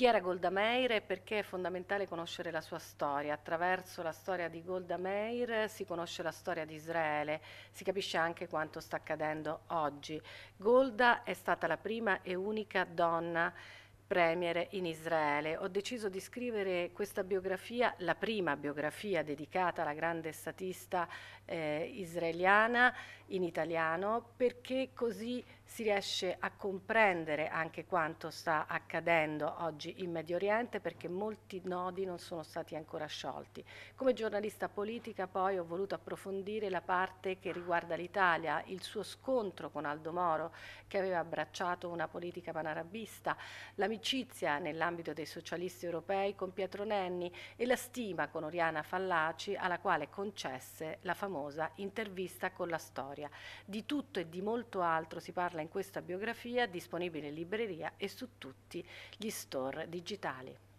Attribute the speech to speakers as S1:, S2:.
S1: Chi era Golda Meir e perché è fondamentale conoscere la sua storia? Attraverso la storia di Golda Meir si conosce la storia di Israele, si capisce anche quanto sta accadendo oggi. Golda è stata la prima e unica donna premier in Israele. Ho deciso di scrivere questa biografia, la prima biografia dedicata alla grande statista eh, israeliana in italiano, perché così si riesce a comprendere anche quanto sta accadendo oggi in Medio Oriente, perché molti nodi non sono stati ancora sciolti. Come giornalista politica poi ho voluto approfondire la parte che riguarda l'Italia, il suo scontro con Aldo Moro, che aveva abbracciato una politica panarabista, la l'amicizia nell'ambito dei socialisti europei con Pietro Nenni e la stima con Oriana Fallaci alla quale concesse la famosa intervista con la storia. Di tutto e di molto altro si parla in questa biografia disponibile in libreria e su tutti gli store digitali.